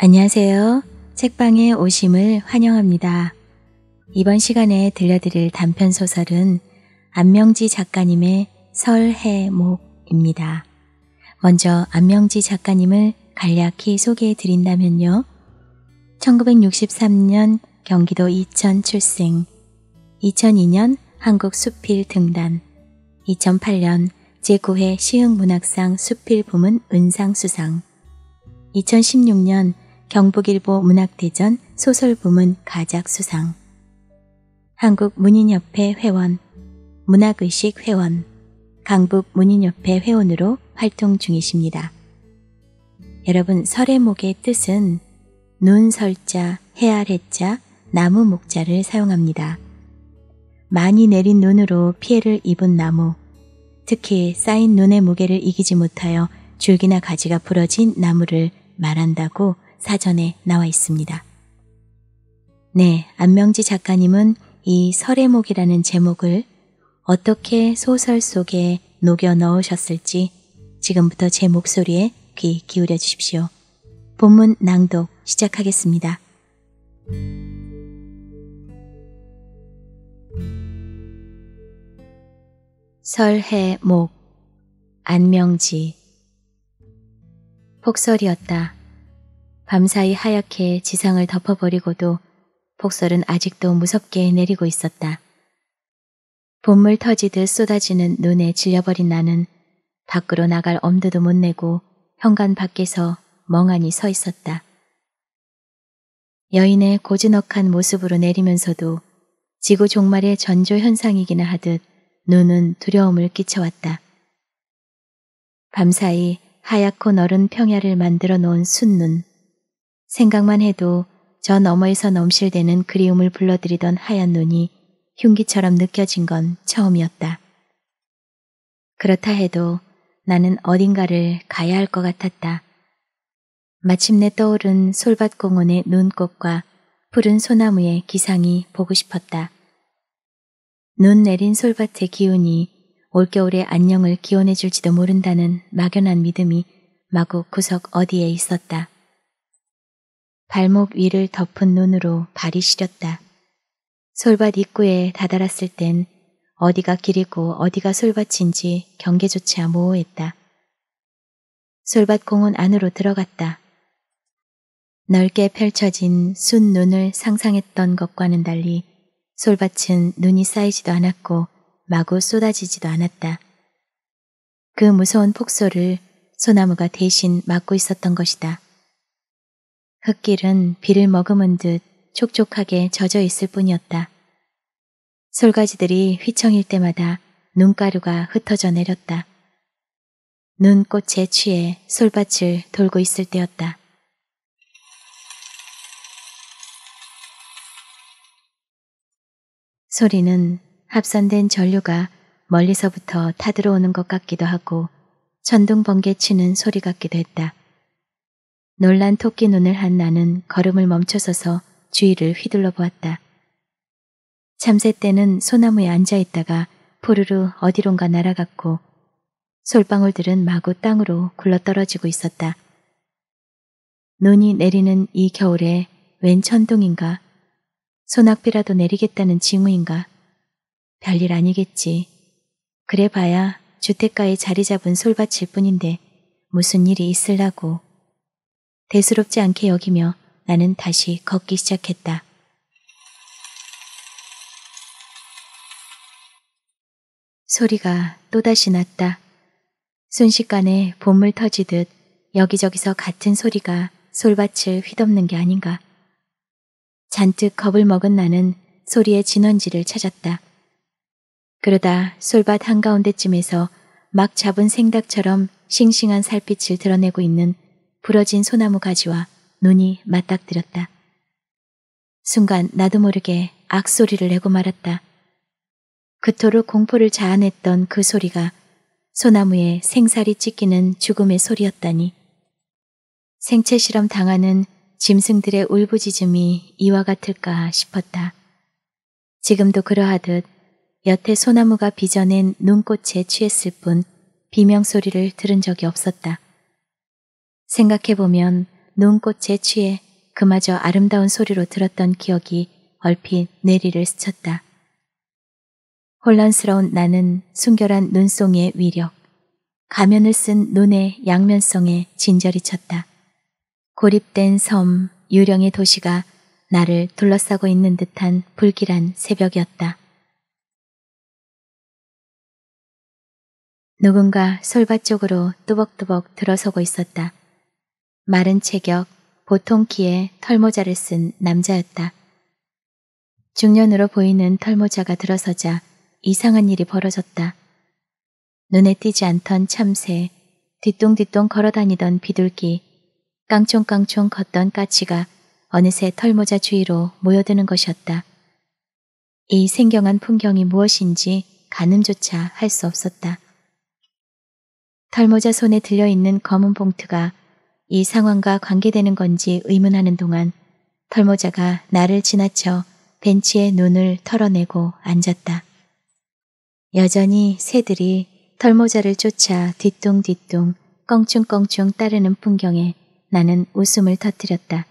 안녕하세요. 책방에 오심을 환영합니다. 이번 시간에 들려드릴 단편 소설은 안명지 작가님의 설해목입니다. 먼저 안명지 작가님을 간략히 소개해 드린다면요. 1963년 경기도 이천 출생, 2002년 한국 수필 등단, 2008년 제9회 시흥문학상 수필 부문 은상수상, 2016년 경북일보 문학대전 소설부문 가작수상 한국문인협회 회원 문학의식 회원 강북문인협회 회원으로 활동 중이십니다. 여러분 설의목의 뜻은 눈설자, 해아래자, 나무 목자를 사용합니다. 많이 내린 눈으로 피해를 입은 나무, 특히 쌓인 눈의 무게를 이기지 못하여 줄기나 가지가 부러진 나무를 말한다고 사전에 나와 있습니다. 네, 안명지 작가님은 이설의목이라는 제목을 어떻게 소설 속에 녹여 넣으셨을지 지금부터 제 목소리에 귀 기울여 주십시오. 본문 낭독 시작하겠습니다. 설해목 안명지 폭설이었다. 밤사이 하얗게 지상을 덮어버리고도 폭설은 아직도 무섭게 내리고 있었다. 봄물 터지듯 쏟아지는 눈에 질려버린 나는 밖으로 나갈 엄두도 못 내고 현관 밖에서 멍하니 서 있었다. 여인의 고즈넉한 모습으로 내리면서도 지구 종말의 전조 현상이기나 하듯 눈은 두려움을 끼쳐왔다. 밤사이 하얗고 너른 평야를 만들어 놓은 순눈. 생각만 해도 저 너머에서 넘실대는 그리움을 불러들이던 하얀 눈이 흉기처럼 느껴진 건 처음이었다. 그렇다 해도 나는 어딘가를 가야 할 것 같았다. 마침내 떠오른 솔밭공원의 눈꽃과 푸른 소나무의 기상이 보고 싶었다. 눈 내린 솔밭의 기운이 올겨울의 안녕을 기원해줄지도 모른다는 막연한 믿음이 마구 구석 어디에 있었다. 발목 위를 덮은 눈으로 발이 시렸다. 솔밭 입구에 다다랐을 땐 어디가 길이고 어디가 솔밭인지 경계조차 모호했다. 솔밭 공원 안으로 들어갔다. 넓게 펼쳐진 순 눈을 상상했던 것과는 달리 솔밭은 눈이 쌓이지도 않았고 마구 쏟아지지도 않았다. 그 무서운 폭소를 소나무가 대신 막고 있었던 것이다. 흙길은 비를 머금은 듯 촉촉하게 젖어 있을 뿐이었다. 솔가지들이 휘청일 때마다 눈가루가 흩어져 내렸다. 눈꽃에 취해 솔밭을 돌고 있을 때였다. 소리는 합산된 전류가 멀리서부터 타들어오는 것 같기도 하고 천둥 번개 치는 소리 같기도 했다. 놀란 토끼 눈을 한 나는 걸음을 멈춰서서 주위를 휘둘러 보았다. 잠새 때는 소나무에 앉아 있다가 포르르 어디론가 날아갔고 솔방울들은 마구 땅으로 굴러떨어지고 있었다. 눈이 내리는 이 겨울에 웬 천둥인가? 소낙비라도 내리겠다는 징후인가? 별일 아니겠지. 그래 봐야 주택가에 자리 잡은 솔밭일 뿐인데 무슨 일이 있을라고 대수롭지 않게 여기며 나는 다시 걷기 시작했다. 소리가 또다시 났다. 순식간에 봄물 터지듯 여기저기서 같은 소리가 솔밭을 휘덮는 게 아닌가. 잔뜩 겁을 먹은 나는 소리의 진원지를 찾았다. 그러다 솔밭 한가운데쯤에서 막 잡은 생닭처럼 싱싱한 살빛을 드러내고 있는 부러진 소나무 가지와 눈이 맞닥뜨렸다. 순간 나도 모르게 악소리를 내고 말았다. 그토록 공포를 자아냈던 그 소리가 소나무에 생살이 찢기는 죽음의 소리였다니. 생체 실험 당하는 짐승들의 울부짖음이 이와 같을까 싶었다. 지금도 그러하듯 여태 소나무가 빚어낸 눈꽃에 취했을 뿐 비명소리를 들은 적이 없었다. 생각해보면 눈꽃에 취해 그마저 아름다운 소리로 들었던 기억이 얼핏 내리를 스쳤다. 혼란스러운 나는 순결한 눈송의 위력, 가면을 쓴 눈의 양면성에 진절이 쳤다. 고립된 섬, 유령의 도시가 나를 둘러싸고 있는 듯한 불길한 새벽이었다. 누군가 솔밭 쪽으로 뚜벅뚜벅 들어서고 있었다. 마른 체격, 보통 키에 털모자를 쓴 남자였다. 중년으로 보이는 털모자가 들어서자 이상한 일이 벌어졌다. 눈에 띄지 않던 참새, 뒤뚱뒤뚱 걸어다니던 비둘기, 깡총깡총 걷던 까치가 어느새 털모자 주위로 모여드는 것이었다. 이 생경한 풍경이 무엇인지 가늠조차 할 수 없었다. 털모자 손에 들려있는 검은 봉투가 이 상황과 관계되는 건지 의문하는 동안 털모자가 나를 지나쳐 벤치에 눈을 털어내고 앉았다. 여전히 새들이 털모자를 쫓아 뒤뚱뒤뚱 껑충껑충 따르는 풍경에 나는 웃음을 터뜨렸다.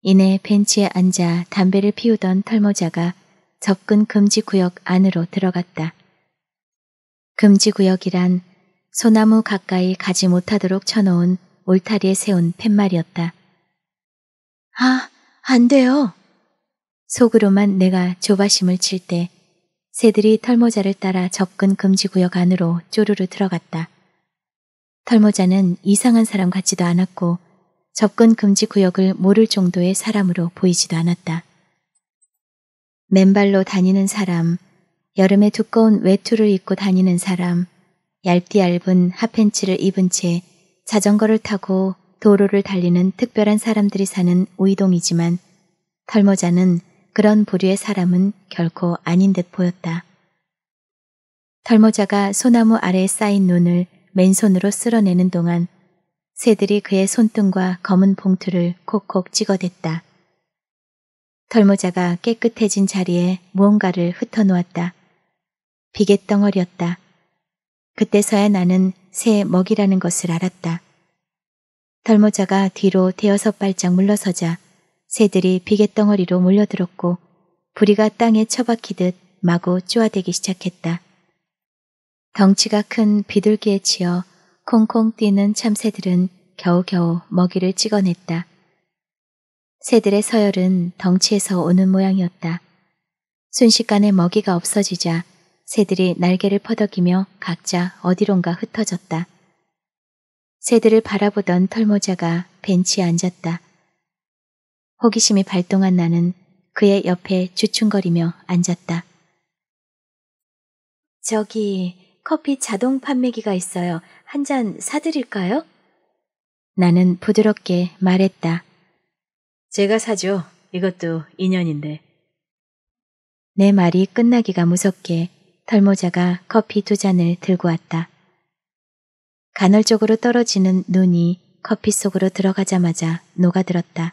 이내 벤치에 앉아 담배를 피우던 털모자가 접근 금지 구역 안으로 들어갔다. 금지 구역이란 소나무 가까이 가지 못하도록 쳐놓은 울타리에 세운 팻말이었다. 아, 안 돼요. 속으로만 내가 조바심을 칠 때 새들이 털모자를 따라 접근 금지 구역 안으로 쪼르르 들어갔다. 털모자는 이상한 사람 같지도 않았고 접근 금지 구역을 모를 정도의 사람으로 보이지도 않았다. 맨발로 다니는 사람, 여름에 두꺼운 외투를 입고 다니는 사람, 얇디 얇은 핫팬츠를 입은 채 자전거를 타고 도로를 달리는 특별한 사람들이 사는 우이동이지만 털모자는 그런 부류의 사람은 결코 아닌 듯 보였다. 털모자가 소나무 아래에 쌓인 눈을 맨손으로 쓸어내는 동안 새들이 그의 손등과 검은 봉투를 콕콕 찍어댔다. 털모자가 깨끗해진 자리에 무언가를 흩어놓았다. 비계 덩어리였다. 그때서야 나는 새 먹이라는 것을 알았다. 덜모자가 뒤로 대여섯 발짝 물러서자 새들이 비계덩어리로 몰려들었고 부리가 땅에 처박히듯 마구 쪼아대기 시작했다. 덩치가 큰 비둘기에 치여 콩콩 뛰는 참새들은 겨우겨우 먹이를 찍어냈다. 새들의 서열은 덩치에서 오는 모양이었다. 순식간에 먹이가 없어지자 새들이 날개를 퍼덕이며 각자 어디론가 흩어졌다. 새들을 바라보던 털모자가 벤치에 앉았다. 호기심이 발동한 나는 그의 옆에 주춤거리며 앉았다. 저기 커피 자동 판매기가 있어요. 한 잔 사드릴까요? 나는 부드럽게 말했다. 제가 사죠. 이것도 인연인데. 내 말이 끝나기가 무섭게 털모자가 커피 두 잔을 들고 왔다. 간헐적으로 떨어지는 눈이 커피 속으로 들어가자마자 녹아들었다.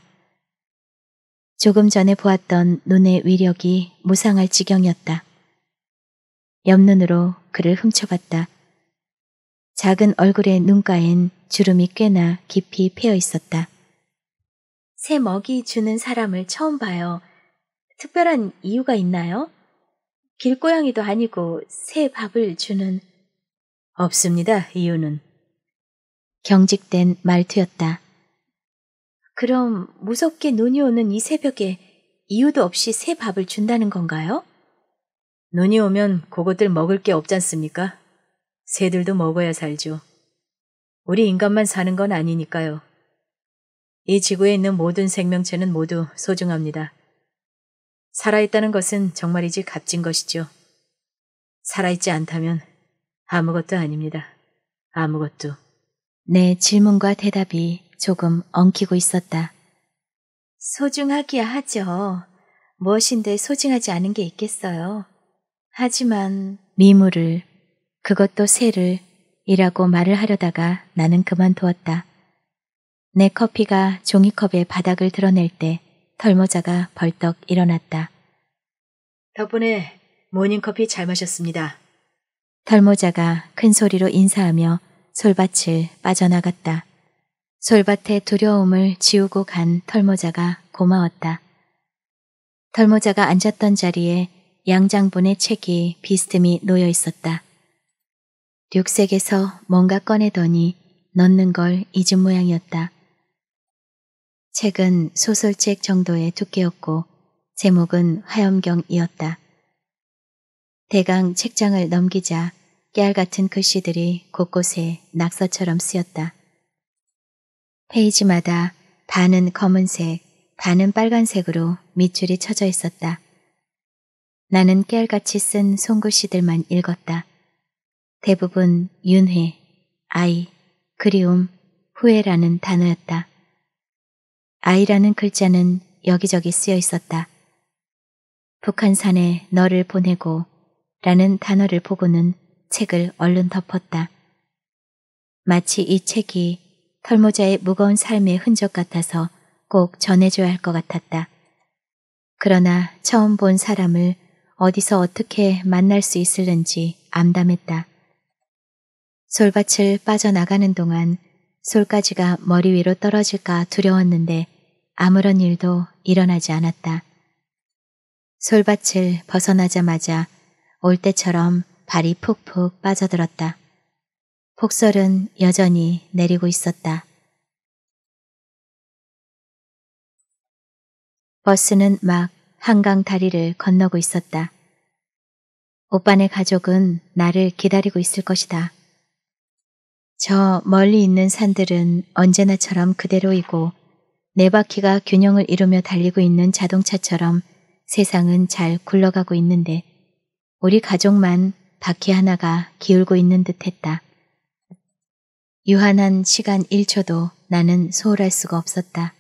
조금 전에 보았던 눈의 위력이 무상할 지경이었다. 옆눈으로 그를 훔쳐봤다. 작은 얼굴의 눈가엔 주름이 꽤나 깊이 패어 있었다. 새 먹이 주는 사람을 처음 봐요. 특별한 이유가 있나요? 길고양이도 아니고 새 밥을 주는 없습니다. 이유는 경직된 말투였다. 그럼 무섭게 눈이 오는 이 새벽에 이유도 없이 새 밥을 준다는 건가요? 눈이 오면 그것들 먹을 게 없잖습니까? 새들도 먹어야 살죠. 우리 인간만 사는 건 아니니까요. 이 지구에 있는 모든 생명체는 모두 소중합니다. 살아있다는 것은 정말이지 값진 것이죠. 살아있지 않다면 아무것도 아닙니다. 아무것도. 내 질문과 대답이 조금 엉키고 있었다. 소중하기야 하죠. 무엇인데 소중하지 않은 게 있겠어요. 하지만 미물을 그것도 새를 이라고 말을 하려다가 나는 그만두었다. 내 커피가 종이컵의 바닥을 드러낼 때 털모자가 벌떡 일어났다. 덕분에 모닝커피 잘 마셨습니다. 털모자가 큰 소리로 인사하며 솔밭을 빠져나갔다. 솔밭의 두려움을 지우고 간 털모자가 고마웠다. 털모자가 앉았던 자리에 양장본의 책이 비스듬히 놓여 있었다. 륙색에서 뭔가 꺼내더니 넣는 걸 잊은 모양이었다. 책은 소설책 정도의 두께였고 제목은 화염경이었다. 대강 책장을 넘기자 깨알 같은 글씨들이 곳곳에 낙서처럼 쓰였다. 페이지마다 반은 검은색, 반은 빨간색으로 밑줄이 쳐져 있었다. 나는 깨알같이 쓴 손글씨들만 읽었다. 대부분 윤회, 아이, 그리움, 후회라는 단어였다. 아이라는 글자는 여기저기 쓰여 있었다. 북한산에 너를 보내고 라는 단어를 보고는 책을 얼른 덮었다. 마치 이 책이 털모자의 무거운 삶의 흔적 같아서 꼭 전해줘야 할 것 같았다. 그러나 처음 본 사람을 어디서 어떻게 만날 수 있을는지 암담했다. 솔밭을 빠져나가는 동안 솔까지가 머리 위로 떨어질까 두려웠는데 아무런 일도 일어나지 않았다. 솔밭을 벗어나자마자 올 때처럼 발이 푹푹 빠져들었다. 폭설은 여전히 내리고 있었다. 버스는 막 한강 다리를 건너고 있었다. 오빠네 가족은 나를 기다리고 있을 것이다. 저 멀리 있는 산들은 언제나처럼 그대로이고 네 바퀴가 균형을 이루며 달리고 있는 자동차처럼 세상은 잘 굴러가고 있는데 우리 가족만 바퀴 하나가 기울고 있는 듯했다. 유한한 시간 1초도 나는 소홀할 수가 없었다.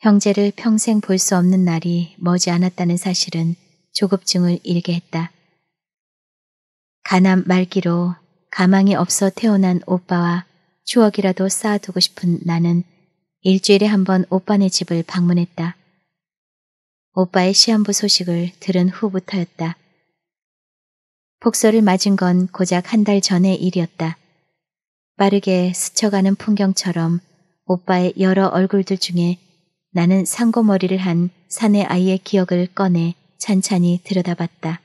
형제를 평생 볼 수 없는 날이 머지 않았다는 사실은 조급증을 일게 했다. 가난 말기로 가망이 없어 태어난 오빠와 추억이라도 쌓아두고 싶은 나는 일주일에 한 번 오빠네 집을 방문했다. 오빠의 시한부 소식을 들은 후부터였다. 폭설을 맞은 건 고작 한 달 전의 일이었다. 빠르게 스쳐가는 풍경처럼 오빠의 여러 얼굴들 중에 나는 상고머리를 한 사내 아이의 기억을 꺼내 찬찬히 들여다봤다.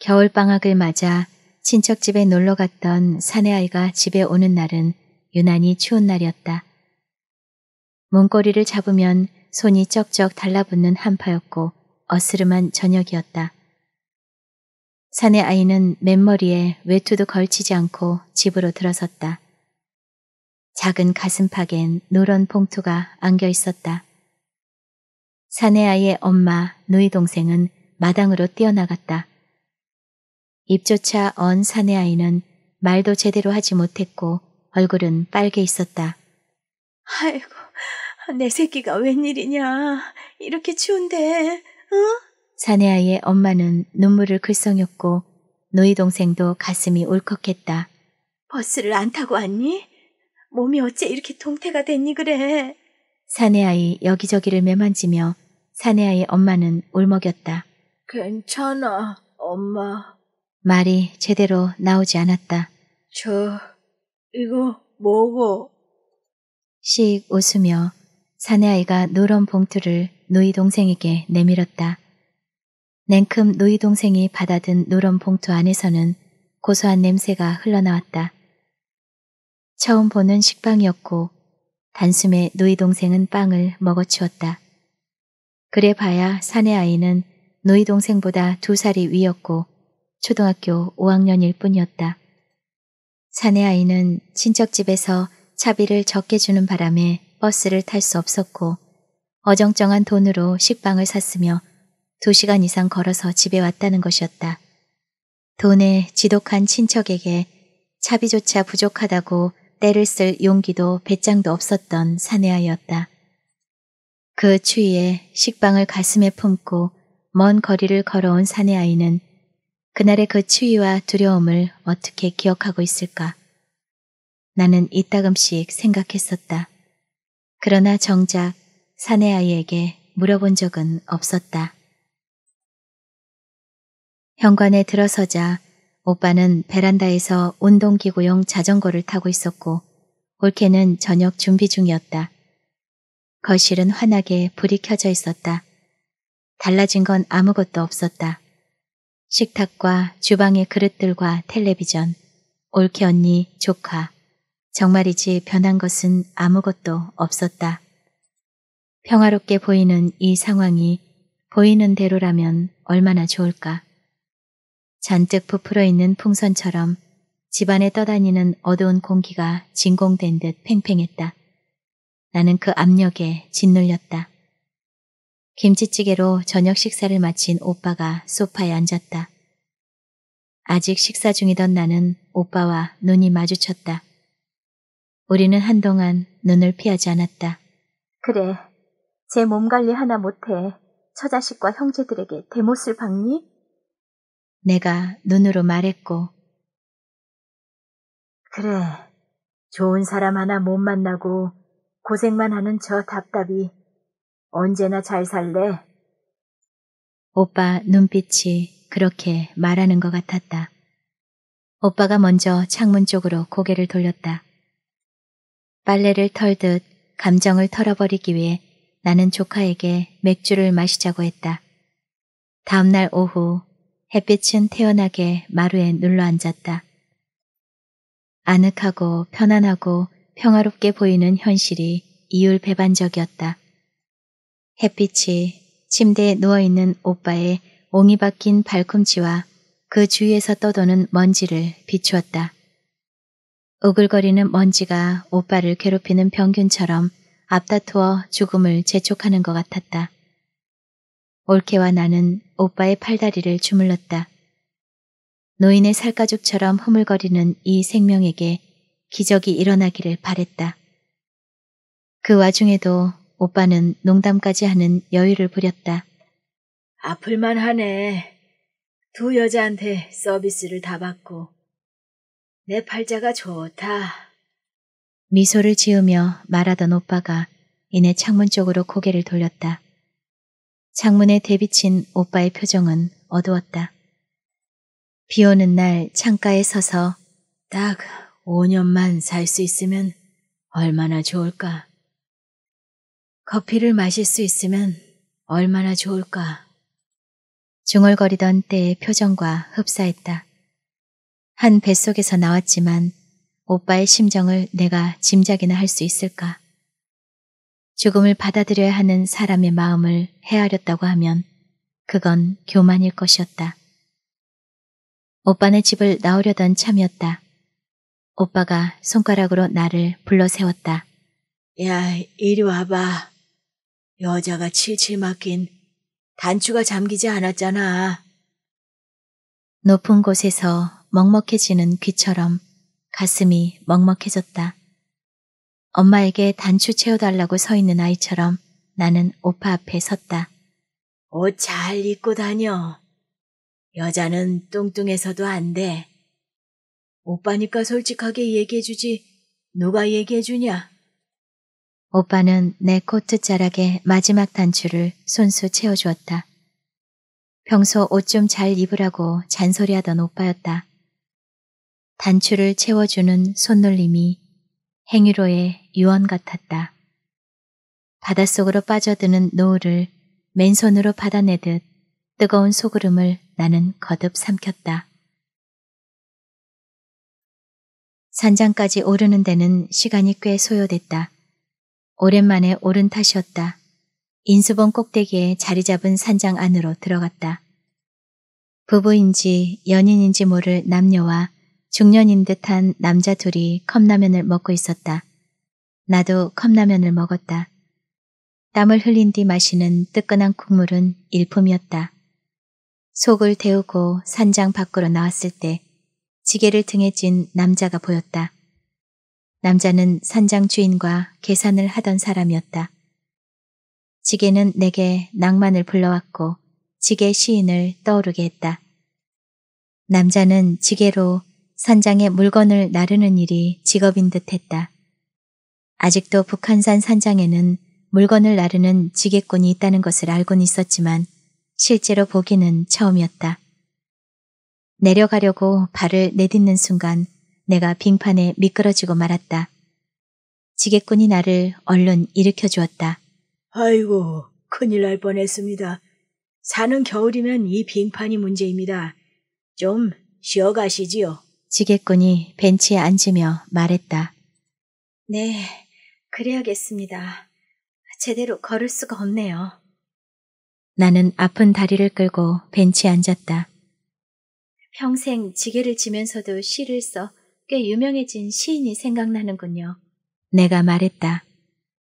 겨울방학을 맞아 친척집에 놀러 갔던 사내아이가 집에 오는 날은 유난히 추운 날이었다. 문고리를 잡으면 손이 쩍쩍 달라붙는 한파였고 어스름한 저녁이었다. 사내아이는 맨머리에 외투도 걸치지 않고 집으로 들어섰다. 작은 가슴팍엔 노런 봉투가 안겨 있었다. 사내아이의 엄마, 누이 동생은 마당으로 뛰어나갔다. 입조차 언 사내 아이는 말도 제대로 하지 못했고 얼굴은 빨개 있었다. 아이고, 내 새끼가 웬일이냐. 이렇게 추운데, 응? 사내 아이의 엄마는 눈물을 글썽였고 노이 동생도 가슴이 울컥했다. 버스를 안 타고 왔니? 몸이 어째 이렇게 동태가 됐니 그래? 사내 아이 여기저기를 매만지며 사내 아이 엄마는 울먹였다. 괜찮아, 엄마. 말이 제대로 나오지 않았다. 저, 이거 뭐고? 씩 웃으며 사내아이가 노란 봉투를 노이 동생에게 내밀었다. 냉큼 노이 동생이 받아든 노란 봉투 안에서는 고소한 냄새가 흘러나왔다. 처음 보는 식빵이었고 단숨에 노이 동생은 빵을 먹어치웠다. 그래 봐야 사내 아이는 노이 동생보다 두 살이 위였고 초등학교 5학년일 뿐이었다. 사내 아이는 친척집에서 차비를 적게 주는 바람에 버스를 탈 수 없었고 어정쩡한 돈으로 식빵을 샀으며 2시간 이상 걸어서 집에 왔다는 것이었다. 돈에 지독한 친척에게 차비조차 부족하다고 때를 쓸 용기도 배짱도 없었던 사내아이였다. 그 추위에 식빵을 가슴에 품고 먼 거리를 걸어온 사내아이는 그날의 그 추위와 두려움을 어떻게 기억하고 있을까? 나는 이따금씩 생각했었다. 그러나 정작 사내 아이에게 물어본 적은 없었다. 현관에 들어서자 오빠는 베란다에서 운동기구용 자전거를 타고 있었고 올케는 저녁 준비 중이었다. 거실은 환하게 불이 켜져 있었다. 달라진 건 아무것도 없었다. 식탁과 주방의 그릇들과 텔레비전, 올케 언니, 조카. 정말이지 변한 것은 아무것도 없었다. 평화롭게 보이는 이 상황이 보이는 대로라면 얼마나 좋을까. 잔뜩 부풀어 있는 풍선처럼 집안에 떠다니는 어두운 공기가 진공된 듯 팽팽했다. 나는 그 압력에 짓눌렸다. 김치찌개로 저녁 식사를 마친 오빠가 소파에 앉았다. 아직 식사 중이던 나는 오빠와 눈이 마주쳤다. 우리는 한동안 눈을 피하지 않았다. 그래, 제 몸 관리 하나 못해 처자식과 형제들에게 대못을 박니? 내가 눈으로 말했고 그래, 좋은 사람 하나 못 만나고 고생만 하는 저 답답이 언제나 잘 살래. 오빠 눈빛이 그렇게 말하는 것 같았다. 오빠가 먼저 창문 쪽으로 고개를 돌렸다. 빨래를 털듯 감정을 털어버리기 위해 나는 조카에게 맥주를 마시자고 했다. 다음날 오후 햇빛은 태연하게 마루에 눌러 앉았다. 아늑하고 편안하고 평화롭게 보이는 현실이 이율배반적이었다. 햇빛이 침대에 누워있는 오빠의 옹이 박힌 발꿈치와 그 주위에서 떠도는 먼지를 비추었다. 오글거리는 먼지가 오빠를 괴롭히는 병균처럼 앞다투어 죽음을 재촉하는 것 같았다. 올케와 나는 오빠의 팔다리를 주물렀다. 노인의 살가죽처럼 흐물거리는 이 생명에게 기적이 일어나기를 바랬다. 그 와중에도 오빠는 농담까지 하는 여유를 부렸다. 아플만 하네. 두 여자한테 서비스를 다 받고. 내 팔자가 좋다. 미소를 지으며 말하던 오빠가 이내 창문 쪽으로 고개를 돌렸다. 창문에 대비친 오빠의 표정은 어두웠다. 비 오는 날 창가에 서서 딱 5년만 살 수 있으면 얼마나 좋을까. 커피를 마실 수 있으면 얼마나 좋을까. 중얼거리던 때의 표정과 흡사했다. 한 뱃속에서 나왔지만 오빠의 심정을 내가 짐작이나 할 수 있을까. 죽음을 받아들여야 하는 사람의 마음을 헤아렸다고 하면 그건 교만일 것이었다. 오빠네 집을 나오려던 참이었다. 오빠가 손가락으로 나를 불러 세웠다. 야, 이리 와봐. 여자가 칠칠 맡긴 단추가 잠기지 않았잖아. 높은 곳에서 먹먹해지는 귀처럼 가슴이 먹먹해졌다. 엄마에게 단추 채워달라고 서 있는 아이처럼 나는 오빠 앞에 섰다. 옷 잘 입고 다녀. 여자는 뚱뚱해서도 안 돼. 오빠니까 솔직하게 얘기해주지 누가 얘기해주냐? 오빠는 내 코트 자락에 마지막 단추를 손수 채워주었다. 평소 옷 좀 잘 입으라고 잔소리하던 오빠였다. 단추를 채워주는 손놀림이 행위로의 유언 같았다. 바닷속으로 빠져드는 노을을 맨손으로 받아내듯 뜨거운 소그름을 나는 거듭 삼켰다. 산장까지 오르는 데는 시간이 꽤 소요됐다. 오랜만에 오른 탓이었다. 인수봉 꼭대기에 자리 잡은 산장 안으로 들어갔다. 부부인지 연인인지 모를 남녀와 중년인 듯한 남자 둘이 컵라면을 먹고 있었다. 나도 컵라면을 먹었다. 땀을 흘린 뒤 마시는 뜨끈한 국물은 일품이었다. 속을 데우고 산장 밖으로 나왔을 때 지게를 등에 쥔 남자가 보였다. 남자는 산장 주인과 계산을 하던 사람이었다. 지게는 내게 낭만을 불러왔고 지게 시인을 떠오르게 했다. 남자는 지게로 산장에 물건을 나르는 일이 직업인 듯 했다. 아직도 북한산 산장에는 물건을 나르는 지게꾼이 있다는 것을 알고는 있었지만 실제로 보기는 처음이었다. 내려가려고 발을 내딛는 순간 내가 빙판에 미끄러지고 말았다. 지게꾼이 나를 얼른 일으켜 주었다. 아이고, 큰일 날 뻔했습니다. 사는 겨울이면 이 빙판이 문제입니다. 좀 쉬어 가시지요. 지게꾼이 벤치에 앉으며 말했다. 네, 그래야겠습니다. 제대로 걸을 수가 없네요. 나는 아픈 다리를 끌고 벤치에 앉았다. 평생 지게를 지면서도 시를 써꽤 유명해진 시인이 생각나는군요. 내가 말했다.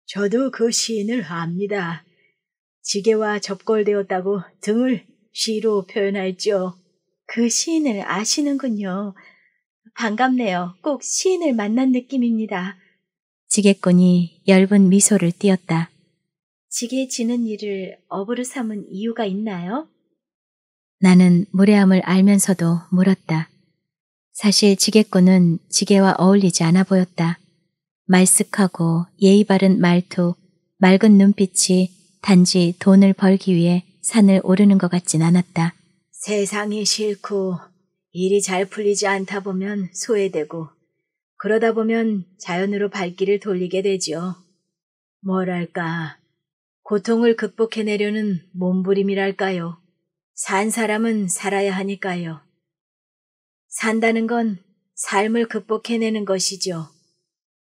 저도 그 시인을 압니다. 지게와 접골되었다고 등을 시로 표현하였죠그 시인을 아시는군요. 반갑네요. 꼭 시인을 만난 느낌입니다. 지게꾼이 엷은 미소를 띄었다. 지게 지는 일을 업으로 삼은 이유가 있나요? 나는 무례함을 알면서도 물었다. 사실 지게꾼은 지게와 어울리지 않아 보였다. 말쓱하고 예의 바른 말투, 맑은 눈빛이 단지 돈을 벌기 위해 산을 오르는 것 같진 않았다. 세상이 싫고 일이 잘 풀리지 않다 보면 소외되고 그러다 보면 자연으로 발길을 돌리게 되지요. 뭐랄까, 고통을 극복해내려는 몸부림이랄까요. 산 사람은 살아야 하니까요. 산다는 건 삶을 극복해내는 것이죠.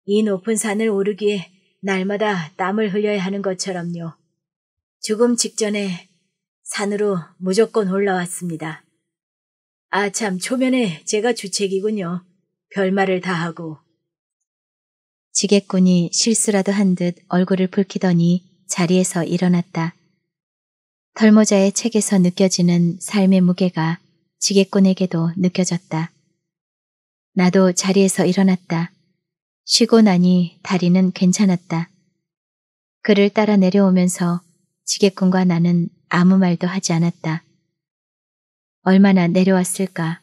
이 높은 산을 오르기에 날마다 땀을 흘려야 하는 것처럼요. 죽음 직전에 산으로 무조건 올라왔습니다. 아, 참, 초면에 제가 주책이군요. 별말을 다 하고. 지게꾼이 실수라도 한 듯 얼굴을 붉히더니 자리에서 일어났다. 털모자의 책에서 느껴지는 삶의 무게가 지게꾼에게도 느껴졌다. 나도 자리에서 일어났다. 쉬고 나니 다리는 괜찮았다. 그를 따라 내려오면서 지게꾼과 나는 아무 말도 하지 않았다. 얼마나 내려왔을까.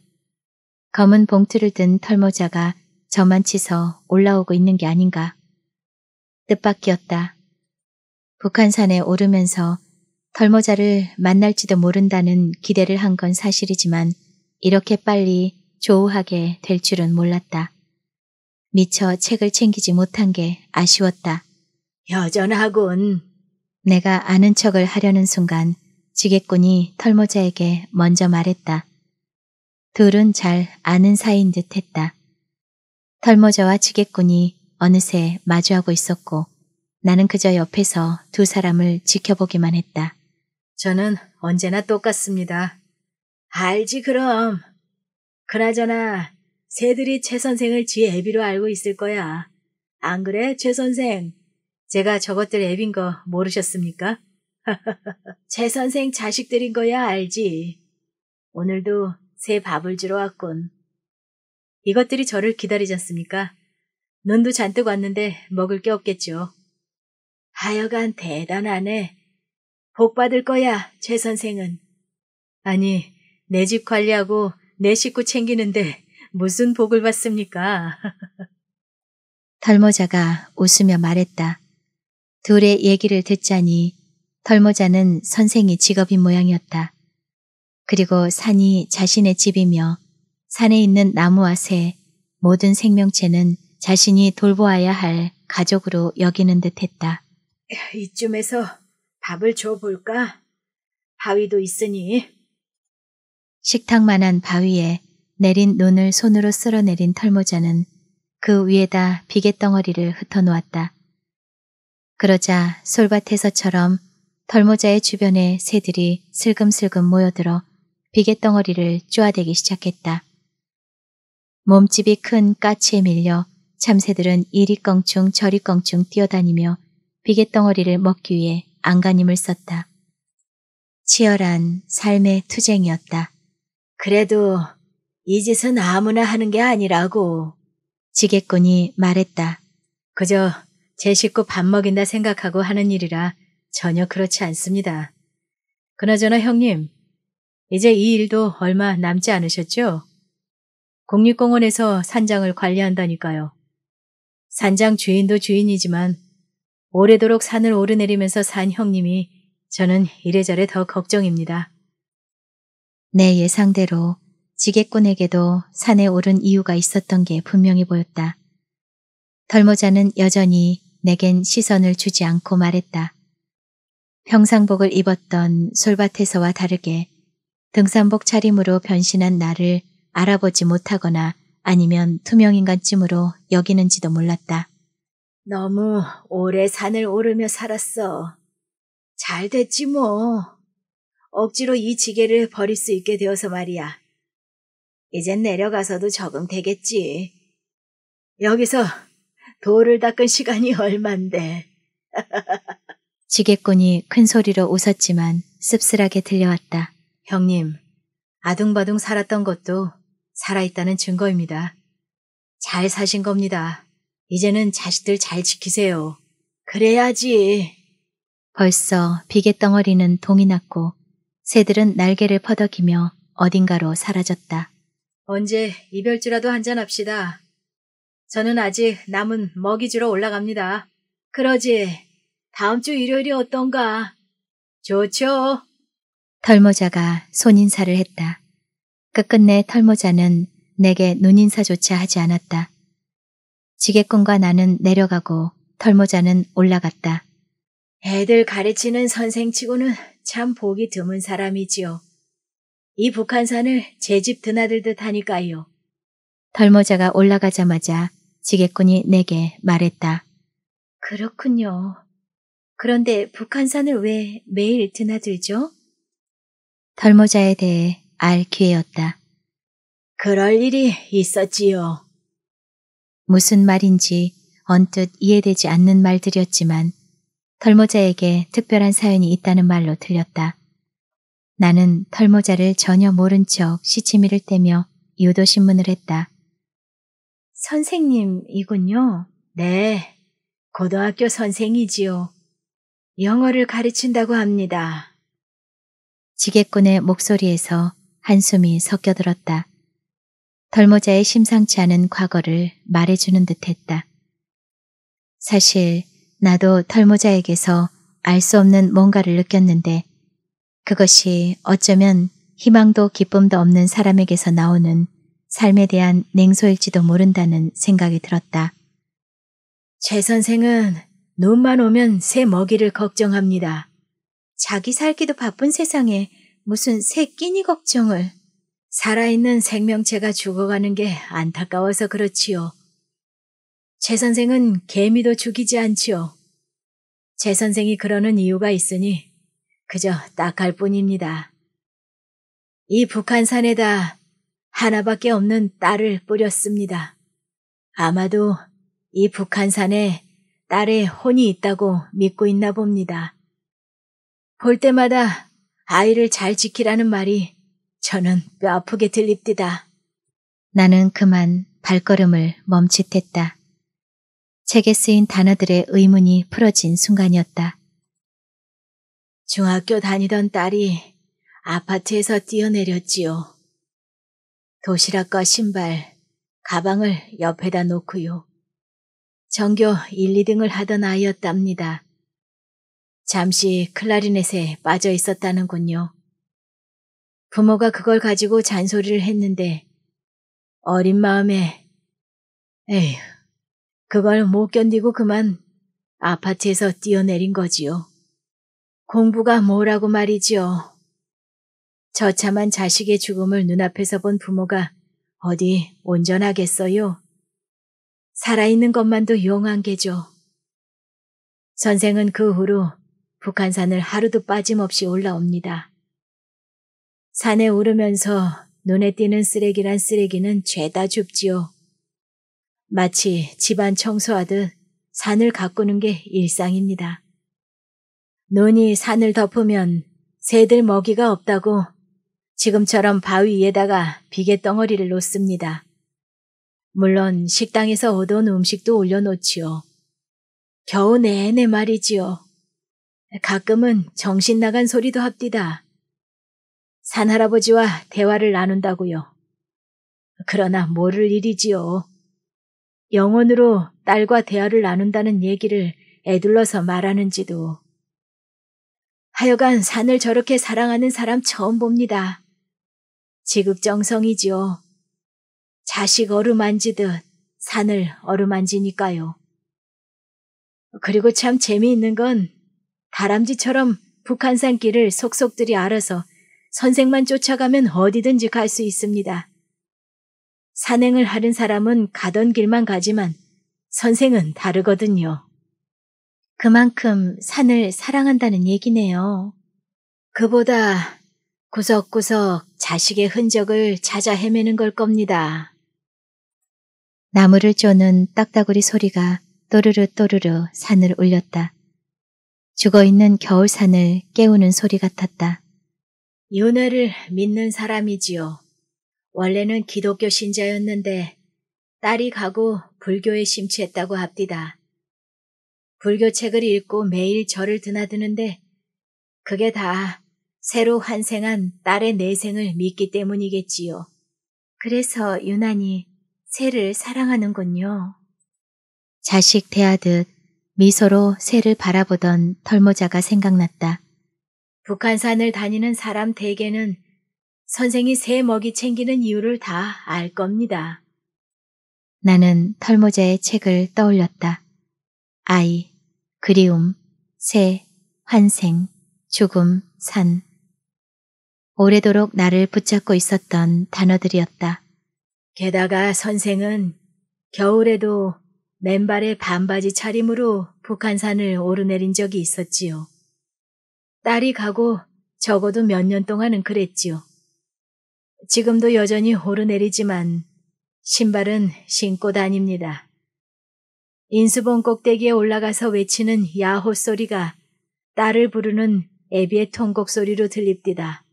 검은 봉투를 든 털모자가 저만 치서 올라오고 있는 게 아닌가. 뜻밖이었다. 북한산에 오르면서 털모자를 만날지도 모른다는 기대를 한 건 사실이지만 이렇게 빨리 조우하게 될 줄은 몰랐다. 미처 책을 챙기지 못한 게 아쉬웠다. 여전하군. 내가 아는 척을 하려는 순간 지게꾼이 털모자에게 먼저 말했다. 둘은 잘 아는 사이인 듯 했다. 털모자와 지게꾼이 어느새 마주하고 있었고 나는 그저 옆에서 두 사람을 지켜보기만 했다. 저는 언제나 똑같습니다. 알지 그럼. 그나저나 새들이 최 선생을 지 애비로 알고 있을 거야. 안 그래 최 선생? 제가 저것들 애빈 거 모르셨습니까? 최 선생 자식들인 거야 알지. 오늘도 새 밥을 주러 왔군. 이것들이 저를 기다리지 않습니까? 눈도 잔뜩 왔는데 먹을 게 없겠죠. 하여간 대단하네. 복 받을 거야, 최 선생은. 아니, 내 집 관리하고 내 식구 챙기는데 무슨 복을 받습니까? 털모자가 웃으며 말했다. 둘의 얘기를 듣자니 털모자는 선생이 직업인 모양이었다. 그리고 산이 자신의 집이며 산에 있는 나무와 새, 모든 생명체는 자신이 돌보아야 할 가족으로 여기는 듯했다. 이쯤에서 밥을 줘볼까? 바위도 있으니. 식탁만한 바위에 내린 눈을 손으로 쓸어내린 털모자는 그 위에다 비계덩어리를 흩어놓았다. 그러자 솔밭에서처럼 털모자의 주변에 새들이 슬금슬금 모여들어 비계덩어리를 쪼아대기 시작했다. 몸집이 큰 까치에 밀려 참새들은 이리껑충 저리껑충 뛰어다니며 비계덩어리를 먹기 위해 안간힘을 썼다. 치열한 삶의 투쟁이었다. 그래도 이 짓은 아무나 하는 게 아니라고 지게꾼이 말했다. 그저 제 식구 밥 먹인다 생각하고 하는 일이라 전혀 그렇지 않습니다. 그나저나 형님, 이제 이 일도 얼마 남지 않으셨죠? 국립공원에서 산장을 관리한다니까요. 산장 주인도 주인이지만 오래도록 산을 오르내리면서 산 형님이 저는 이래저래 더 걱정입니다. 내 예상대로 지게꾼에게도 산에 오른 이유가 있었던 게 분명히 보였다. 털모자는 여전히 내겐 시선을 주지 않고 말했다. 평상복을 입었던 솔밭에서와 다르게 등산복 차림으로 변신한 나를 알아보지 못하거나 아니면 투명인간쯤으로 여기는지도 몰랐다. 너무 오래 산을 오르며 살았어. 잘 됐지 뭐. 억지로 이 지게를 버릴 수 있게 되어서 말이야. 이젠 내려가서도 적응 되겠지. 여기서 돌을 닦은 시간이 얼만데. 지게꾼이 큰 소리로 웃었지만 씁쓸하게 들려왔다. 형님, 아둥바둥 살았던 것도 살아있다는 증거입니다. 잘 사신 겁니다. 이제는 자식들 잘 지키세요. 그래야지. 벌써 비계덩어리는 동이 났고 새들은 날개를 퍼덕이며 어딘가로 사라졌다. 언제 이별주라도 한잔합시다. 저는 아직 남은 먹이 주러 올라갑니다. 그러지. 다음 주 일요일이 어떤가? 좋죠. 털모자가 손인사를 했다. 끝끝내 털모자는 내게 눈인사조차 하지 않았다. 지게꾼과 나는 내려가고 털모자는 올라갔다. 애들 가르치는 선생치고는 참 보기 드문 사람이지요. 이 북한산을 제 집 드나들듯 하니까요. 털모자가 올라가자마자 지게꾼이 내게 말했다. 그렇군요. 그런데 북한산을 왜 매일 드나들죠? 털모자에 대해 알 기회였다. 그럴 일이 있었지요. 무슨 말인지 언뜻 이해되지 않는 말들이었지만 털모자에게 특별한 사연이 있다는 말로 들렸다. 나는 털모자를 전혀 모른 척 시치미를 떼며 유도신문을 했다. 선생님이군요. 네, 고등학교 선생이지요. 영어를 가르친다고 합니다. 지게꾼의 목소리에서 한숨이 섞여들었다. 덜모자의 심상치 않은 과거를 말해주는 듯했다. 사실 나도 털모자에게서 알 수 없는 뭔가를 느꼈는데 그것이 어쩌면 희망도 기쁨도 없는 사람에게서 나오는 삶에 대한 냉소일지도 모른다는 생각이 들었다. 최 선생은 눈만 오면 새 먹이를 걱정합니다. 자기 살기도 바쁜 세상에 무슨 새 끼니 걱정을. 살아있는 생명체가 죽어가는 게 안타까워서 그렇지요. 최 선생은 개미도 죽이지 않지요. 최 선생이 그러는 이유가 있으니 그저 딱할 뿐입니다. 이 북한산에다 하나밖에 없는 딸을 뿌렸습니다. 아마도 이 북한산에 딸의 혼이 있다고 믿고 있나 봅니다. 볼 때마다 아이를 잘 지키라는 말이 저는 뼈아프게 들립디다. 나는 그만 발걸음을 멈칫했다. 책에 쓰인 단어들의 의문이 풀어진 순간이었다. 중학교 다니던 딸이 아파트에서 뛰어내렸지요. 도시락과 신발, 가방을 옆에다 놓고요. 전교 1, 2등을 하던 아이였답니다. 잠시 클라리넷에 빠져 있었다는군요. 부모가 그걸 가지고 잔소리를 했는데 어린 마음에 에휴 그걸 못 견디고 그만 아파트에서 뛰어내린 거지요. 공부가 뭐라고 말이지요. 저참한 자식의 죽음을 눈앞에서 본 부모가 어디 온전하겠어요. 살아있는 것만도 용한 게죠. 선생은 그 후로 북한산을 하루도 빠짐없이 올라옵니다. 산에 오르면서 눈에 띄는 쓰레기란 쓰레기는 죄다 줍지요. 마치 집안 청소하듯 산을 가꾸는 게 일상입니다. 눈이 산을 덮으면 새들 먹이가 없다고 지금처럼 바위 위에다가 비계 덩어리를 놓습니다. 물론 식당에서 얻어온 음식도 올려놓지요. 겨우 내내 말이지요. 가끔은 정신 나간 소리도 합디다. 산할아버지와 대화를 나눈다고요. 그러나 모를 일이지요. 영혼으로 딸과 대화를 나눈다는 얘기를 애둘러서 말하는지도. 하여간 산을 저렇게 사랑하는 사람 처음 봅니다. 지극정성이지요. 자식 어루만지듯 산을 어루만지니까요. 그리고 참 재미있는 건 다람쥐처럼 북한산 길을 속속들이 알아서 선생만 쫓아가면 어디든지 갈 수 있습니다. 산행을 하는 사람은 가던 길만 가지만 선생은 다르거든요. 그만큼 산을 사랑한다는 얘기네요. 그보다 구석구석 자식의 흔적을 찾아 헤매는 걸 겁니다. 나무를 쪼는 딱따구리 소리가 또르르 또르르 산을 울렸다. 죽어있는 겨울산을 깨우는 소리 같았다. 요나를 믿는 사람이지요. 원래는 기독교 신자였는데 딸이 가고 불교에 심취했다고 합디다. 불교 책을 읽고 매일 절을 드나드는데 그게 다 새로 환생한 딸의 내생을 믿기 때문이겠지요. 그래서 유난히 새를 사랑하는군요. 자식 대하듯 미소로 새를 바라보던 털모자가 생각났다. 북한산을 다니는 사람 대개는 선생이 새 먹이 챙기는 이유를 다 알 겁니다. 나는 털모자의 책을 떠올렸다. 아이, 그리움, 새, 환생, 죽음, 산. 오래도록 나를 붙잡고 있었던 단어들이었다. 게다가 선생은 겨울에도 맨발에 반바지 차림으로 북한산을 오르내린 적이 있었지요. 딸이 가고 적어도 몇 년 동안은 그랬지요. 지금도 여전히 오르내리지만 신발은 신고 다닙니다. 인수봉 꼭대기에 올라가서 외치는 야호 소리가 딸을 부르는 애비의 통곡 소리로 들립디다.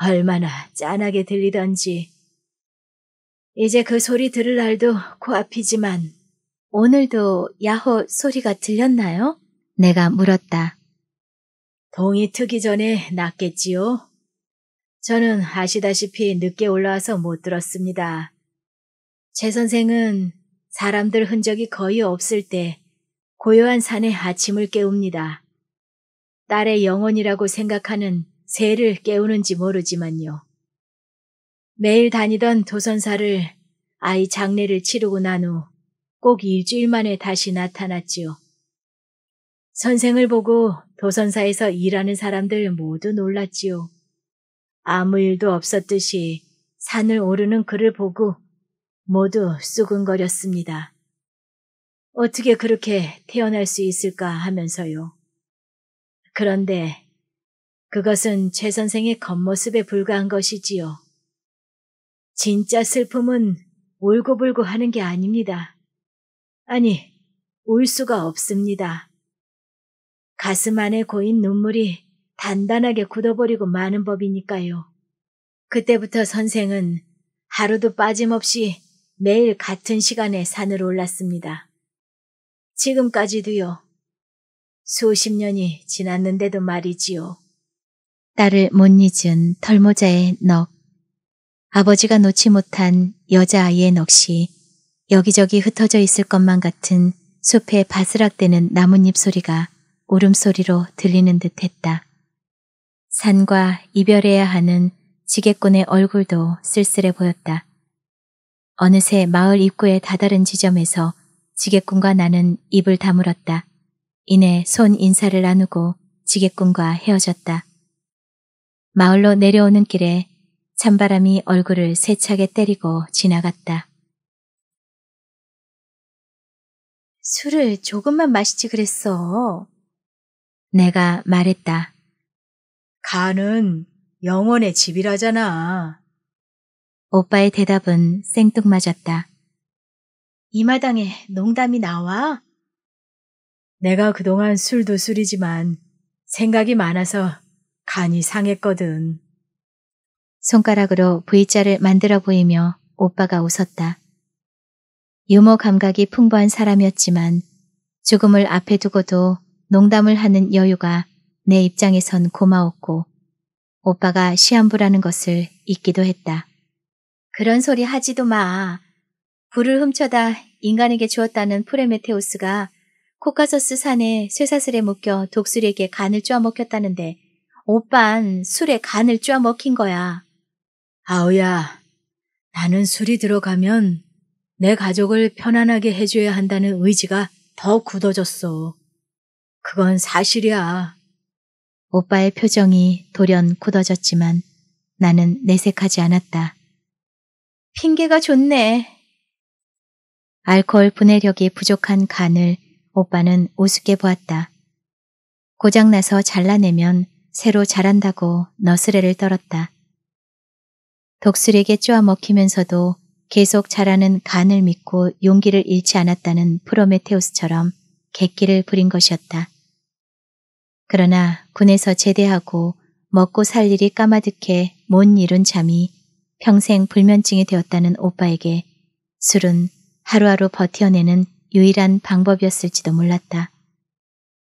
얼마나 짠하게 들리던지. 이제 그 소리 들을 날도 코앞이지만 오늘도 야호 소리가 들렸나요? 내가 물었다. 동이 트기 전에 낫겠지요 저는 아시다시피 늦게 올라와서 못 들었습니다. 제 선생은 사람들 흔적이 거의 없을 때 고요한 산에 아침을 깨웁니다. 딸의 영혼이라고 생각하는 새를 깨우는지 모르지만요. 매일 다니던 도선사를 아이 장례를 치르고 난 후 꼭 일주일 만에 다시 나타났지요. 선생을 보고 도선사에서 일하는 사람들 모두 놀랐지요. 아무 일도 없었듯이 산을 오르는 그를 보고 모두 쑥은거렸습니다 어떻게 그렇게 태어날 수 있을까 하면서요. 그런데 그것은 최 선생의 겉모습에 불과한 것이지요. 진짜 슬픔은 울고불고 하는 게 아닙니다. 아니, 울 수가 없습니다. 가슴 안에 고인 눈물이 단단하게 굳어버리고 마는 법이니까요. 그때부터 선생은 하루도 빠짐없이 매일 같은 시간에 산을 올랐습니다. 지금까지도요. 수십 년이 지났는데도 말이지요. 딸을 못 잊은 털모자의 넋, 아버지가 놓지 못한 여자아이의 넋이 여기저기 흩어져 있을 것만 같은 숲에 바스락대는 나뭇잎 소리가 울음소리로 들리는 듯했다. 산과 이별해야 하는 지게꾼의 얼굴도 쓸쓸해 보였다. 어느새 마을 입구에 다다른 지점에서 지게꾼과 나는 입을 다물었다. 이내 손 인사를 나누고 지게꾼과 헤어졌다. 마을로 내려오는 길에 찬바람이 얼굴을 세차게 때리고 지나갔다. 술을 조금만 마시지 그랬어. 내가 말했다. 간은 영원의 집이라잖아. 오빠의 대답은 생뚱맞았다. 이 마당에 농담이 나와? 내가 그동안 술도 술이지만 생각이 많아서 간이 상했거든. 손가락으로 V자를 만들어 보이며 오빠가 웃었다. 유머 감각이 풍부한 사람이었지만 죽음을 앞에 두고도 농담을 하는 여유가 내 입장에선 고마웠고 오빠가 시한부라는 것을 잊기도 했다. 그런 소리 하지도 마. 불을 훔쳐다 인간에게 주었다는 프레메테우스가 코카서스 산에 쇠사슬에 묶여 독수리에게 간을 쪼아먹혔다는데 오빤 술에 간을 쪼아먹힌 거야. 아우야, 나는 술이 들어가면 내 가족을 편안하게 해줘야 한다는 의지가 더 굳어졌어. 그건 사실이야. 오빠의 표정이 돌연 굳어졌지만 나는 내색하지 않았다. 핑계가 좋네. 알코올 분해력이 부족한 간을 오빠는 우습게 보았다. 고장나서 잘라내면 새로 자란다고 너스레를 떨었다. 독수리에게 쪼아 먹히면서도 계속 자라는 간을 믿고 용기를 잃지 않았다는 프로메테우스처럼 객기를 부린 것이었다. 그러나 군에서 제대하고 먹고 살 일이 까마득해 못 이룬 잠이 평생 불면증이 되었다는 오빠에게 술은 하루하루 버텨내는 유일한 방법이었을지도 몰랐다.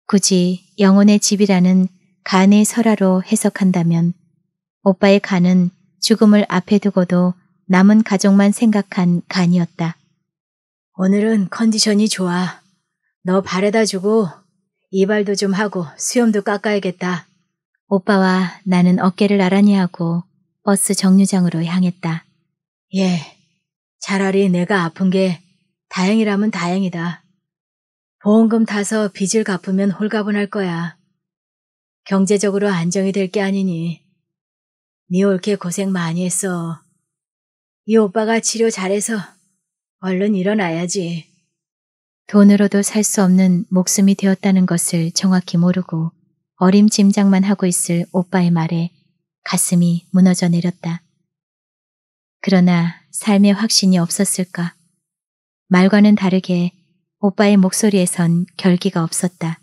굳이 영혼의 집이라는 간의 설화로 해석한다면 오빠의 간은 죽음을 앞에 두고도 남은 가족만 생각한 간이었다. 오늘은 컨디션이 좋아. 너 바래다 주고 이발도 좀 하고 수염도 깎아야겠다. 오빠와 나는 어깨를 나란히 하고 버스 정류장으로 향했다. 예, 차라리 내가 아픈 게 다행이라면 다행이다. 보험금 타서 빚을 갚으면 홀가분할 거야. 경제적으로 안정이 될 게 아니니. 네 올케 고생 많이 했어. 이 오빠가 치료 잘해서 얼른 일어나야지. 돈으로도 살 수 없는 목숨이 되었다는 것을 정확히 모르고 어림짐작만 하고 있을 오빠의 말에 가슴이 무너져 내렸다. 그러나 삶의 확신이 없었을까? 말과는 다르게 오빠의 목소리에선 결기가 없었다.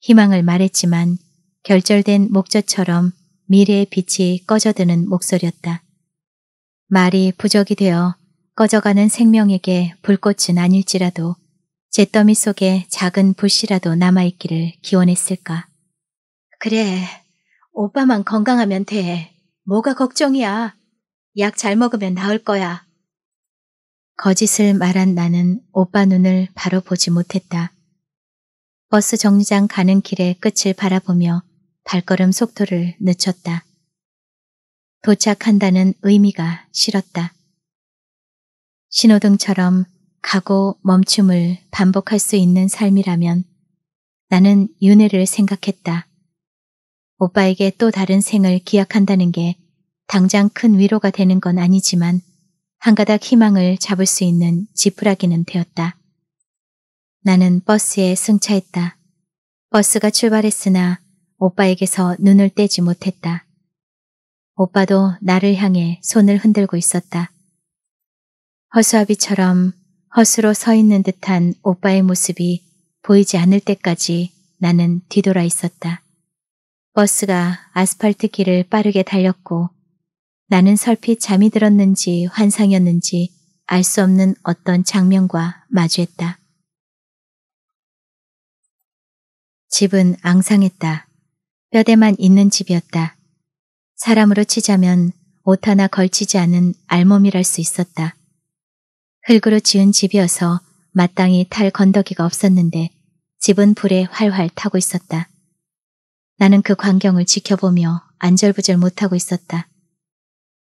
희망을 말했지만 결절된 목젖처럼 미래의 빛이 꺼져드는 목소리였다. 말이 부적이 되어 꺼져가는 생명에게 불꽃은 아닐지라도 잿더미 속에 작은 붓이라도 남아있기를 기원했을까. 그래, 오빠만 건강하면 돼. 뭐가 걱정이야. 약 잘 먹으면 나을 거야. 거짓을 말한 나는 오빠 눈을 바로 보지 못했다. 버스 정류장 가는 길에 끝을 바라보며 발걸음 속도를 늦췄다. 도착한다는 의미가 싫었다. 신호등처럼 가고 멈춤을 반복할 수 있는 삶이라면 나는 윤회를 생각했다. 오빠에게 또 다른 생을 기약한다는 게 당장 큰 위로가 되는 건 아니지만 한가닥 희망을 잡을 수 있는 지푸라기는 되었다. 나는 버스에 승차했다. 버스가 출발했으나 오빠에게서 눈을 떼지 못했다. 오빠도 나를 향해 손을 흔들고 있었다. 허수아비처럼 허스로 서 있는 듯한 오빠의 모습이 보이지 않을 때까지 나는 뒤돌아 있었다. 버스가 아스팔트 길을 빠르게 달렸고 나는 설핏 잠이 들었는지 환상이었는지 알 수 없는 어떤 장면과 마주했다. 집은 앙상했다. 뼈대만 있는 집이었다. 사람으로 치자면 옷 하나 걸치지 않은 알몸이랄 수 있었다. 흙으로 지은 집이어서 마땅히 탈 건더기가 없었는데 집은 불에 활활 타고 있었다. 나는 그 광경을 지켜보며 안절부절 못하고 있었다.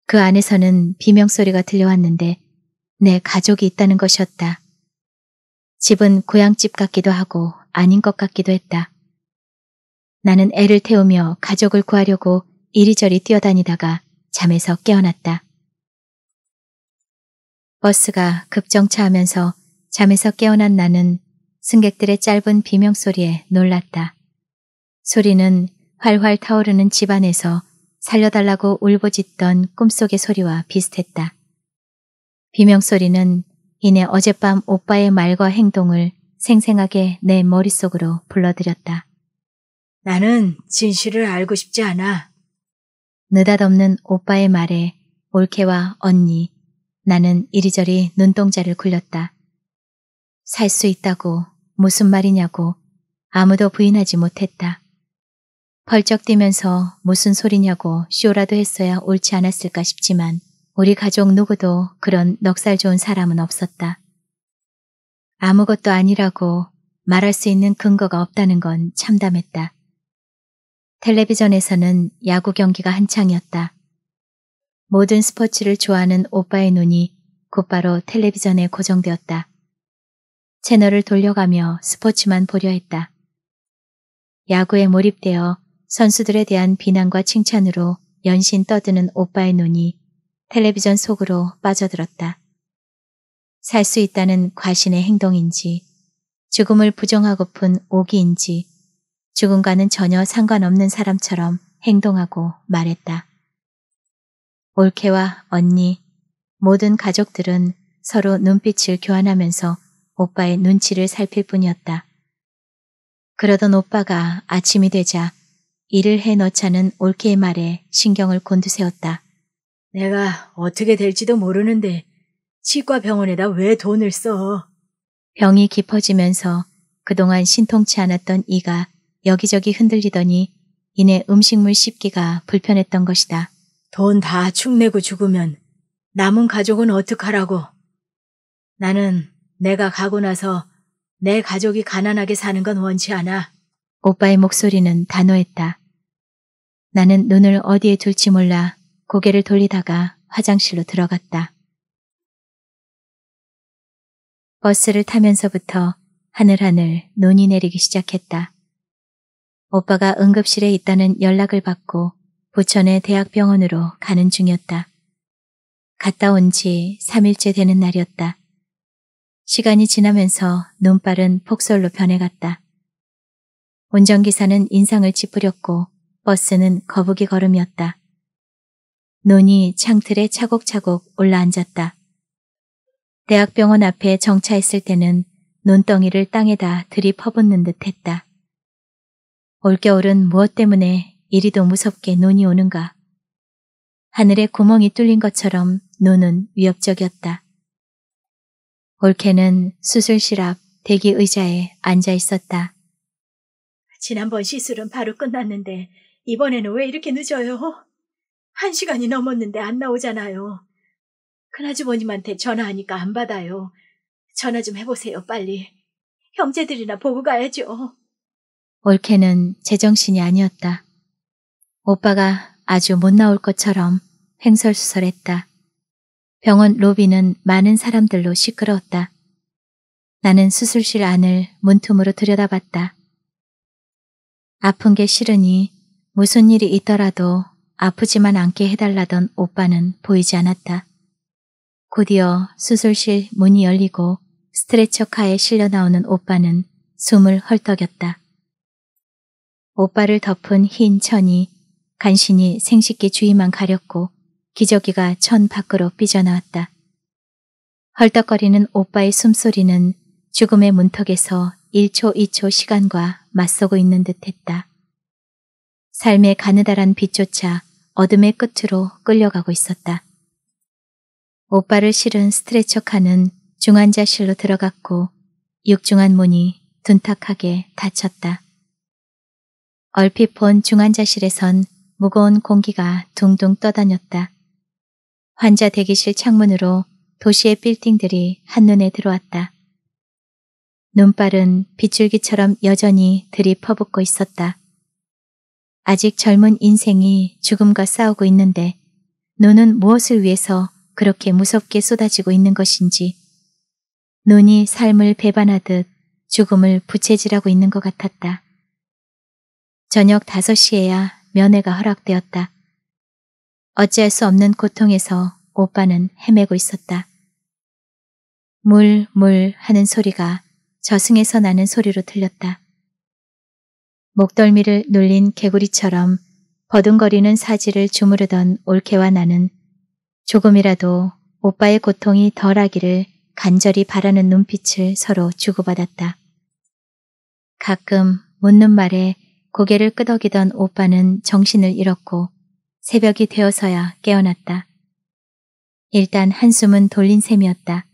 그 안에서는 비명소리가 들려왔는데 내 가족이 있다는 것이었다. 집은 고향집 같기도 하고 아닌 것 같기도 했다. 나는 애를 태우며 가족을 구하려고 이리저리 뛰어다니다가 잠에서 깨어났다. 버스가 급정차하면서 잠에서 깨어난 나는 승객들의 짧은 비명소리에 놀랐다. 소리는 활활 타오르는 집안에서 살려달라고 울부짖던 꿈속의 소리와 비슷했다. 비명소리는 이내 어젯밤 오빠의 말과 행동을 생생하게 내 머릿속으로 불러들였다. 나는 진실을 알고 싶지 않아. 느닷없는 오빠의 말에 올케와 언니, 나는 이리저리 눈동자를 굴렸다. 살 수 있다고 무슨 말이냐고 아무도 부인하지 못했다. 벌쩍 뛰면서 무슨 소리냐고 쇼라도 했어야 옳지 않았을까 싶지만 우리 가족 누구도 그런 넉살 좋은 사람은 없었다. 아무것도 아니라고 말할 수 있는 근거가 없다는 건 참담했다. 텔레비전에서는 야구 경기가 한창이었다. 모든 스포츠를 좋아하는 오빠의 눈이 곧바로 텔레비전에 고정되었다. 채널을 돌려가며 스포츠만 보려 했다. 야구에 몰입되어 선수들에 대한 비난과 칭찬으로 연신 떠드는 오빠의 눈이 텔레비전 속으로 빠져들었다. 살 수 있다는 과신의 행동인지 죽음을 부정하고픈 오기인지 죽음과는 전혀 상관없는 사람처럼 행동하고 말했다. 올케와 언니, 모든 가족들은 서로 눈빛을 교환하면서 오빠의 눈치를 살필 뿐이었다. 그러던 오빠가 아침이 되자 일을 해놓자는 올케의 말에 신경을 곤두세웠다. 내가 어떻게 될지도 모르는데 치과 병원에다 왜 돈을 써? 병이 깊어지면서 그동안 신통치 않았던 이가 여기저기 흔들리더니 이내 음식물 씹기가 불편했던 것이다. 돈다 축내고 죽으면 남은 가족은 어떡하라고. 나는 내가 가고 나서 내 가족이 가난하게 사는 건 원치 않아. 오빠의 목소리는 단호했다. 나는 눈을 어디에 둘지 몰라 고개를 돌리다가 화장실로 들어갔다. 버스를 타면서부터 하늘하늘 눈이 내리기 시작했다. 오빠가 응급실에 있다는 연락을 받고 부천의 대학병원으로 가는 중이었다. 갔다 온 지 3일째 되는 날이었다. 시간이 지나면서 눈발은 폭설로 변해갔다. 운전기사는 인상을 찌푸렸고 버스는 거북이 걸음이었다. 눈이 창틀에 차곡차곡 올라앉았다. 대학병원 앞에 정차했을 때는 눈덩이를 땅에다 들이퍼붓는 듯 했다. 올겨울은 무엇 때문에 이리도 무섭게 눈이 오는가. 하늘에 구멍이 뚫린 것처럼 눈은 위협적이었다. 올케는 수술실 앞 대기 의자에 앉아 있었다. 지난번 시술은 바로 끝났는데 이번에는 왜 이렇게 늦어요? 한 시간이 넘었는데 안 나오잖아요. 큰아주머님한테 전화하니까 안 받아요. 전화 좀 해보세요, 빨리. 형제들이나 보고 가야죠. 올케는 제정신이 아니었다. 오빠가 아주 못 나올 것처럼 횡설수설했다. 병원 로비는 많은 사람들로 시끄러웠다. 나는 수술실 안을 문틈으로 들여다봤다. 아픈 게 싫으니 무슨 일이 있더라도 아프지만 않게 해달라던 오빠는 보이지 않았다. 곧이어 수술실 문이 열리고 스트레처 카에 실려 나오는 오빠는 숨을 헐떡였다. 오빠를 덮은 흰 천이 간신히 생식기 주위만 가렸고 기저귀가 천 밖으로 삐져나왔다. 헐떡거리는 오빠의 숨소리는 죽음의 문턱에서 1초 2초 시간과 맞서고 있는 듯했다. 삶의 가느다란 빛조차 어둠의 끝으로 끌려가고 있었다. 오빠를 실은 스트레처 칸은 중환자실로 들어갔고 육중한 문이 둔탁하게 닫혔다. 얼핏 본 중환자실에선 무거운 공기가 둥둥 떠다녔다. 환자 대기실 창문으로 도시의 빌딩들이 한눈에 들어왔다. 눈발은 빗줄기처럼 여전히 들이퍼붓고 있었다. 아직 젊은 인생이 죽음과 싸우고 있는데 눈은 무엇을 위해서 그렇게 무섭게 쏟아지고 있는 것인지 눈이 삶을 배반하듯 죽음을 부채질하고 있는 것 같았다. 저녁 5시에야 면회가 허락되었다. 어찌할 수 없는 고통에서 오빠는 헤매고 있었다. 물, 물 하는 소리가 저승에서 나는 소리로 들렸다. 목덜미를 눌린 개구리처럼 버둥거리는 사지를 주무르던 올케와 나는 조금이라도 오빠의 고통이 덜하기를 간절히 바라는 눈빛을 서로 주고받았다. 가끔 묻는 말에 고개를 끄덕이던 오빠는 정신을 잃었고 새벽이 되어서야 깨어났다. 일단 한숨은 돌린 셈이었다.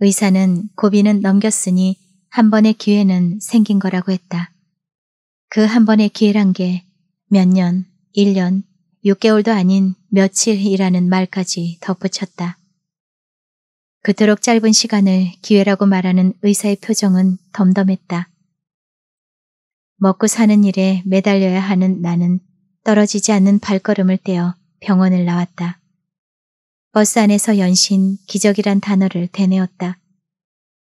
의사는 고비는 넘겼으니 한 번의 기회는 생긴 거라고 했다. 그 한 번의 기회란 게 몇 년, 1년, 6개월도 아닌 며칠이라는 말까지 덧붙였다. 그토록 짧은 시간을 기회라고 말하는 의사의 표정은 덤덤했다. 먹고 사는 일에 매달려야 하는 나는 떨어지지 않는 발걸음을 떼어 병원을 나왔다. 버스 안에서 연신 기적이란 단어를 되뇌었다.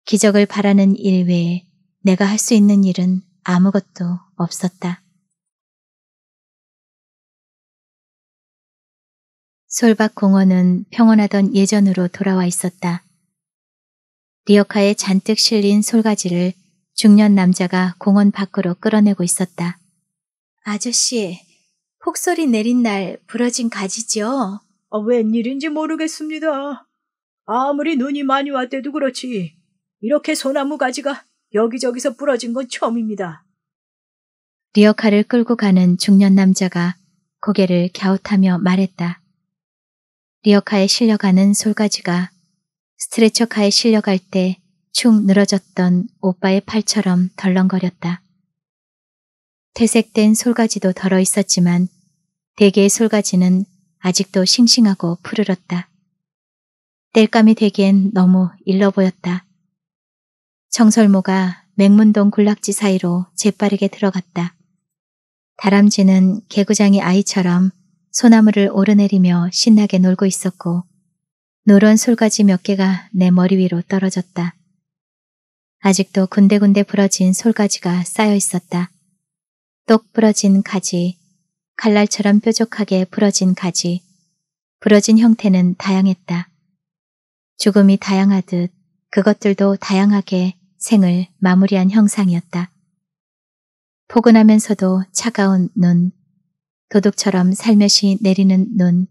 기적을 바라는 일 외에 내가 할 수 있는 일은 아무것도 없었다. 솔박 공원은 평온하던 예전으로 돌아와 있었다. 리어카에 잔뜩 실린 솔가지를 중년 남자가 공원 밖으로 끌어내고 있었다. 아저씨, 폭설이 내린 날 부러진 가지죠? 아, 웬일인지 모르겠습니다. 아무리 눈이 많이 왔대도 그렇지 이렇게 소나무 가지가 여기저기서 부러진 건 처음입니다. 리어카를 끌고 가는 중년 남자가 고개를 갸웃하며 말했다. 리어카에 실려가는 솔가지가 스트레처카에 실려갈 때축 늘어졌던 오빠의 팔처럼 덜렁거렸다. 퇴색된 솔가지도 덜어 있었지만 대게의 솔가지는 아직도 싱싱하고 푸르렀다. 땔감이 되기엔 너무 일러 보였다. 청설모가 맹문동 군락지 사이로 재빠르게 들어갔다. 다람쥐는 개구장이 아이처럼 소나무를 오르내리며 신나게 놀고 있었고 노란 솔가지 몇 개가 내 머리 위로 떨어졌다. 아직도 군데군데 부러진 솔가지가 쌓여 있었다. 똑 부러진 가지, 칼날처럼 뾰족하게 부러진 가지, 부러진 형태는 다양했다. 죽음이 다양하듯 그것들도 다양하게 생을 마무리한 형상이었다. 포근하면서도 차가운 눈, 도둑처럼 살며시 내리는 눈,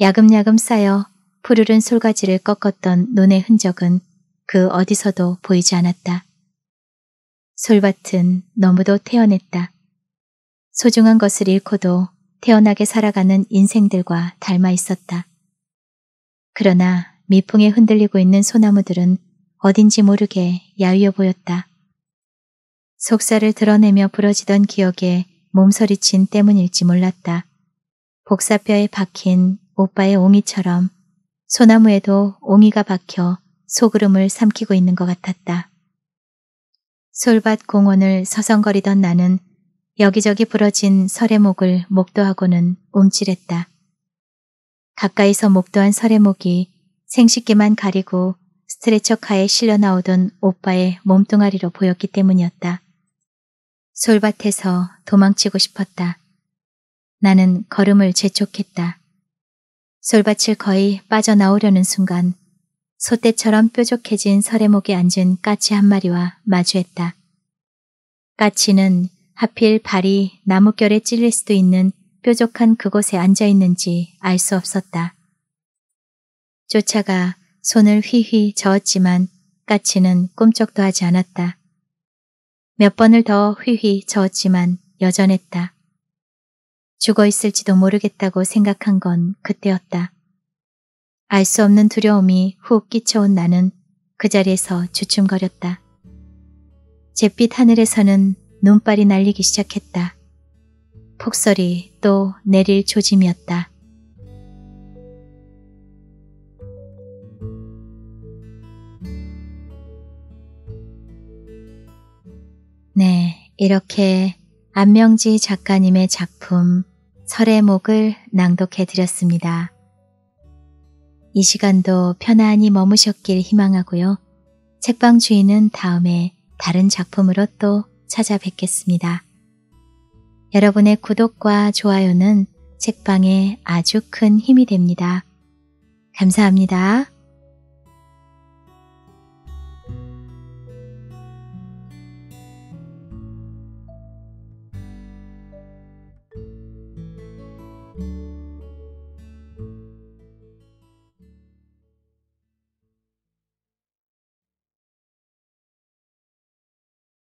야금야금 쌓여 푸르른 솔가지를 꺾었던 눈의 흔적은 그 어디서도 보이지 않았다. 솔밭은 너무도 태연했다. 소중한 것을 잃고도 태연하게 살아가는 인생들과 닮아 있었다. 그러나 미풍에 흔들리고 있는 소나무들은 어딘지 모르게 야위어 보였다. 속살을 드러내며 부러지던 기억에 몸서리친 때문일지 몰랐다. 복사뼈에 박힌 오빠의 옹이처럼 소나무에도 옹이가 박혀 소그름을 삼키고 있는 것 같았다. 솔밭 공원을 서성거리던 나는 여기저기 부러진 설해목을 목도하고는 움찔했다. 가까이서 목도한 설해목이 생식기만 가리고 스트레처카에 실려 나오던 오빠의 몸뚱아리로 보였기 때문이었다. 솔밭에서 도망치고 싶었다. 나는 걸음을 재촉했다. 솔밭을 거의 빠져나오려는 순간 소떼처럼 뾰족해진 서래목에 앉은 까치 한 마리와 마주했다. 까치는 하필 발이 나뭇결에 찔릴 수도 있는 뾰족한 그곳에 앉아 있는지 알 수 없었다. 쫓아가 손을 휘휘 저었지만 까치는 꿈쩍도 하지 않았다. 몇 번을 더 휘휘 저었지만 여전했다. 죽어 있을지도 모르겠다고 생각한 건 그때였다. 알수 없는 두려움이 훅 끼쳐온 나는 그 자리에서 주춤거렸다. 잿빛 하늘에서는 눈발이 날리기 시작했다. 폭설이 또 내릴 조짐이었다. 네, 이렇게 안명지 작가님의 작품 설의 목을 낭독해 드렸습니다. 이 시간도 편안히 머무셨길 희망하고요. 책방 주인은 다음에 다른 작품으로 또 찾아뵙겠습니다. 여러분의 구독과 좋아요는 책방에 아주 큰 힘이 됩니다. 감사합니다.